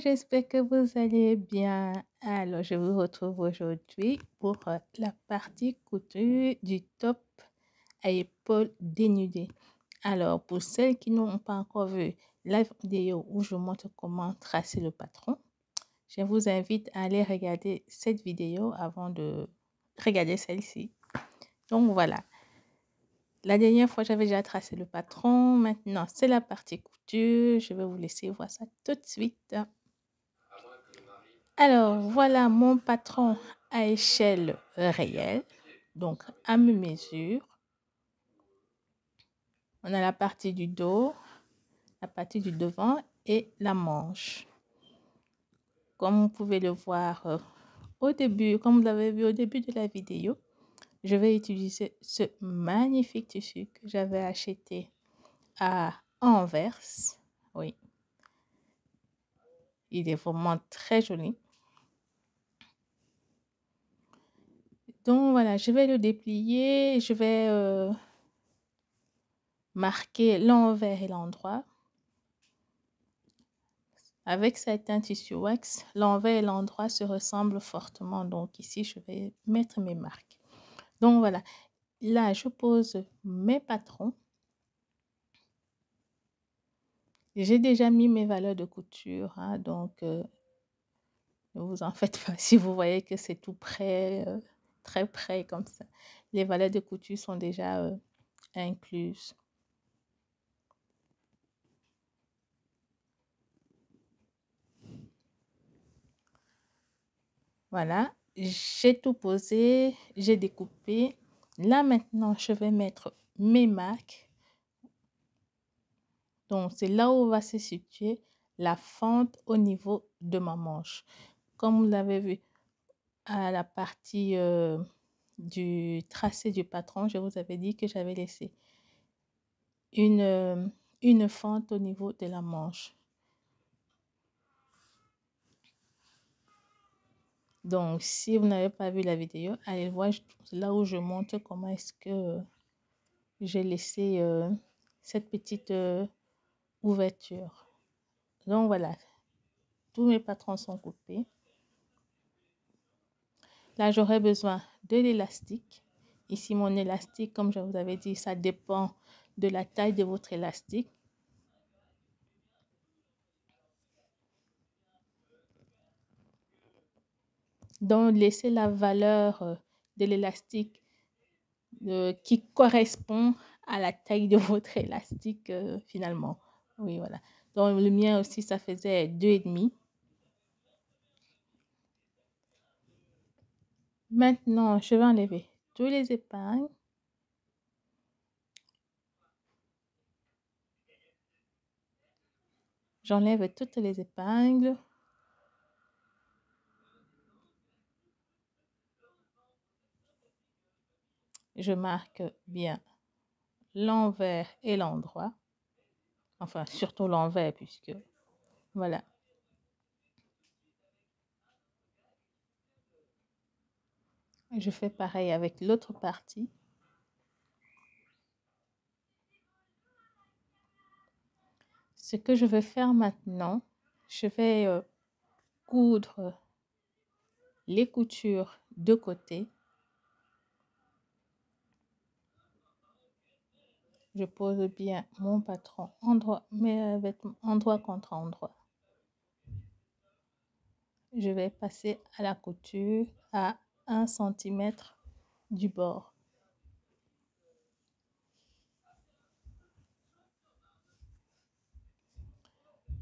j'espère que vous allez bien. Alors, je vous retrouve aujourd'hui pour euh, la partie couture du top à épaules dénudées. Alors, pour celles qui n'ont pas encore vu la vidéo où je montre comment tracer le patron, je vous invite à aller regarder cette vidéo avant de regarder celle-ci. Donc, voilà. La dernière fois, j'avais déjà tracé le patron. Maintenant, c'est la partie couture. Je vais vous laisser voir ça tout de suite. Alors, voilà mon patron à échelle réelle. Donc, à mes mesures. On a la partie du dos, la partie du devant et la manche. Comme vous pouvez le voir euh, au début, comme vous l'avez vu au début de la vidéo, je vais utiliser ce magnifique tissu que j'avais acheté à Anvers. Oui. Il est vraiment très joli. Donc voilà, je vais le déplier, je vais euh, marquer l'envers et l'endroit. Avec certains tissus wax, l'envers et l'endroit se ressemblent fortement. Donc ici, je vais mettre mes marques. Donc voilà, là je pose mes patrons. J'ai déjà mis mes valeurs de couture, hein, donc euh, ne vous en faites pas si vous voyez que c'est tout près, euh, très près comme ça. Les valeurs de couture sont déjà euh, incluses. Voilà, j'ai tout posé, j'ai découpé. Là maintenant, je vais mettre mes marques. Donc, c'est là où va se situer la fente au niveau de ma manche. Comme vous l'avez vu à la partie euh, du tracé du patron, je vous avais dit que j'avais laissé une, euh, une fente au niveau de la manche. Donc, si vous n'avez pas vu la vidéo, allez voir là où je montre comment est-ce que euh, j'ai laissé euh, cette petite euh, ouverture. Donc, voilà. Tous mes patrons sont coupés. Là, j'aurai besoin de l'élastique. Ici, mon élastique, comme je vous avais dit, ça dépend de la taille de votre élastique. donc laissez la valeur euh, de l'élastique euh, qui correspond à la taille de votre élastique euh, finalement. Oui, voilà. Donc le mien aussi, ça faisait et demi. Maintenant, je vais enlever tous les épingles. J'enlève toutes les épingles. je marque bien l'envers et l'endroit. Enfin, surtout l'envers, puisque voilà. Je fais pareil avec l'autre partie. Ce que je vais faire maintenant, je vais euh, coudre les coutures de côté Je pose bien mon patron, endroit, mais vêtements, endroit contre endroit. Je vais passer à la couture à 1 cm du bord.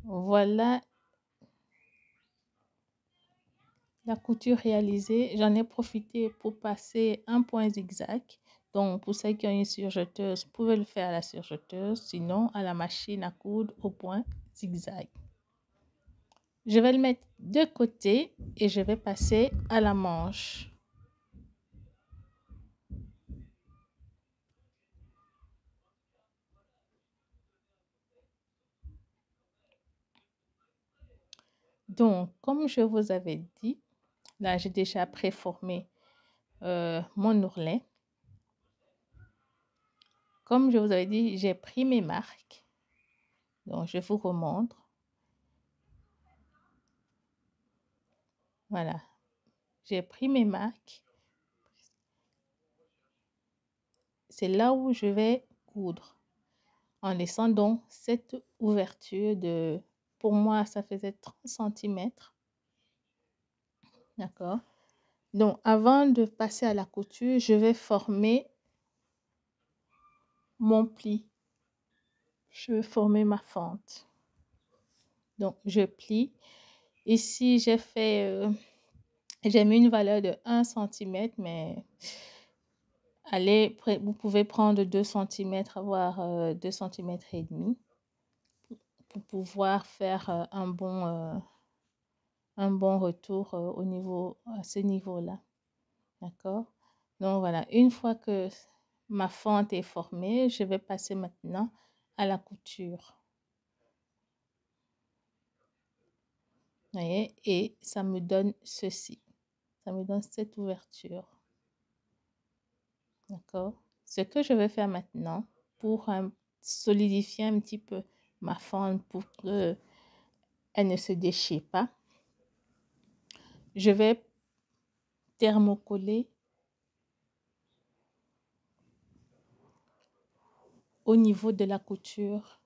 Voilà la couture réalisée. J'en ai profité pour passer un point zigzag donc, pour ceux qui ont une surjeteuse, vous pouvez le faire à la surjeteuse, sinon à la machine à coudre au point zigzag. Je vais le mettre de côté et je vais passer à la manche. Donc, comme je vous avais dit, là, j'ai déjà préformé euh, mon ourlet. Comme je vous avais dit, j'ai pris mes marques. Donc, je vous remontre. Voilà. J'ai pris mes marques. C'est là où je vais coudre. En laissant donc cette ouverture de... Pour moi, ça faisait 30 cm. D'accord Donc, avant de passer à la couture, je vais former mon pli. Je vais former ma fente. Donc, je plie. Ici, j'ai fait, euh, j'ai mis une valeur de 1 cm, mais allez, vous pouvez prendre 2 cm, avoir 2 cm et demi pour pouvoir faire euh, un bon, euh, un bon retour au niveau, à ce niveau-là. D'accord? Donc, voilà, une fois que Ma fente est formée. Je vais passer maintenant à la couture. Vous voyez, et ça me donne ceci. Ça me donne cette ouverture. D'accord Ce que je vais faire maintenant pour solidifier un petit peu ma fente pour qu'elle ne se déchire pas, je vais thermocoller niveau de la couture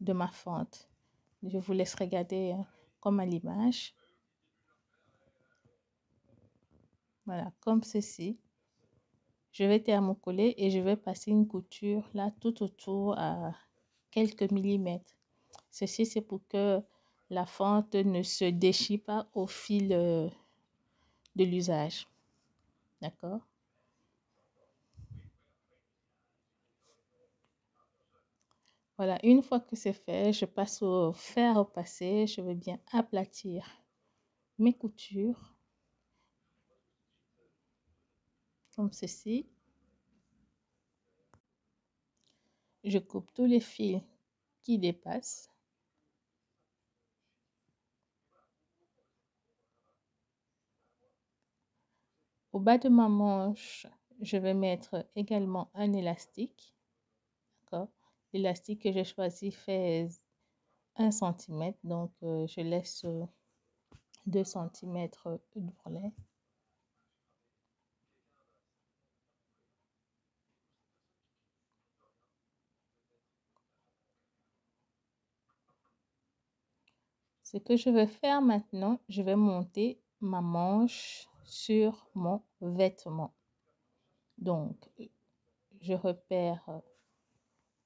de ma fente. Je vous laisse regarder euh, comme à l'image. Voilà, comme ceci. Je vais thermocoller et je vais passer une couture là tout autour à quelques millimètres. Ceci, c'est pour que la fente ne se déchire pas au fil euh, de l'usage. D'accord Voilà, une fois que c'est fait, je passe au fer passé. Je vais bien aplatir mes coutures. Comme ceci. Je coupe tous les fils qui dépassent. Au bas de ma manche, je vais mettre également un élastique. L'élastique que j'ai choisi fait 1 cm, donc euh, je laisse 2 euh, cm euh, de Ce que je vais faire maintenant, je vais monter ma manche sur mon vêtement. Donc, je repère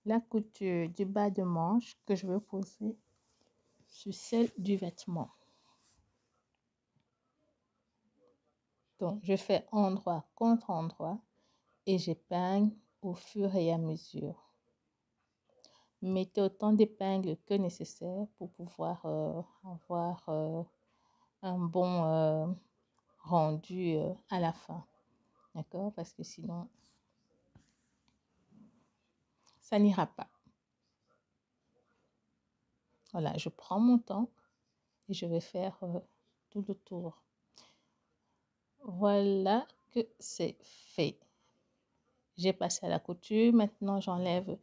la couture du bas de manche que je veux poser sur celle du vêtement. Donc, je fais endroit contre endroit et j'épingle au fur et à mesure. Mettez autant d'épingles que nécessaire pour pouvoir euh, avoir euh, un bon euh, rendu à la fin. D'accord Parce que sinon, ça n'ira pas. Voilà, je prends mon temps et je vais faire euh, tout le tour. Voilà que c'est fait. J'ai passé à la couture. Maintenant, j'enlève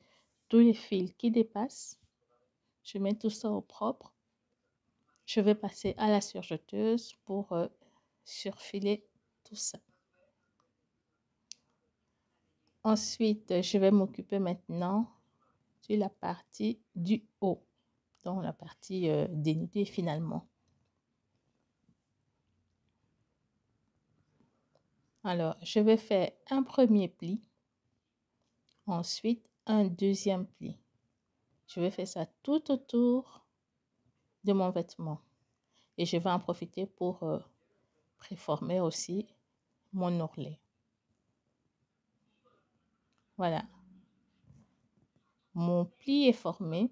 tous les fils qui dépassent. Je mets tout ça au propre. Je vais passer à la surjeteuse pour euh, surfiler tout ça. Ensuite, je vais m'occuper maintenant de la partie du haut, donc la partie euh, dénudée finalement. Alors, je vais faire un premier pli, ensuite un deuxième pli. Je vais faire ça tout autour de mon vêtement. Et je vais en profiter pour euh, préformer aussi mon ourlet. Voilà. Mon pli est formé.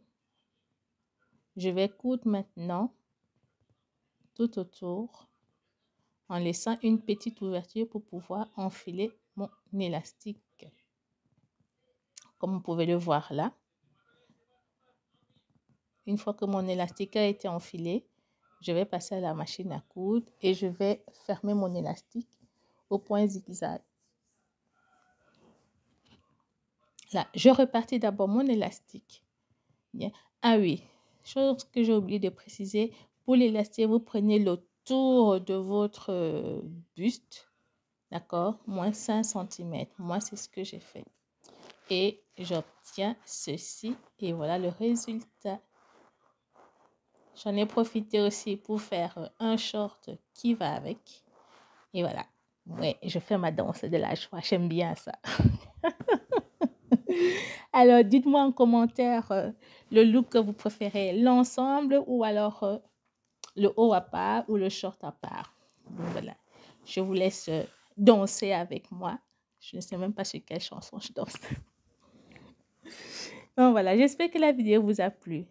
Je vais coudre maintenant tout autour en laissant une petite ouverture pour pouvoir enfiler mon élastique. Comme vous pouvez le voir là. Une fois que mon élastique a été enfilé, je vais passer à la machine à coudre et je vais fermer mon élastique au point zigzag. je repartis d'abord mon élastique. Ah oui, chose que j'ai oublié de préciser, pour l'élastique, vous prenez le tour de votre euh, buste, d'accord Moins 5 cm. Moi, c'est ce que j'ai fait. Et j'obtiens ceci et voilà le résultat. J'en ai profité aussi pour faire un short qui va avec. Et voilà. Oui, je fais ma danse de la joie. J'aime bien ça. Alors, dites-moi en commentaire euh, le look que vous préférez, l'ensemble ou alors euh, le haut à part ou le short à part. voilà, je vous laisse euh, danser avec moi. Je ne sais même pas sur quelle chanson je danse. voilà, j'espère que la vidéo vous a plu.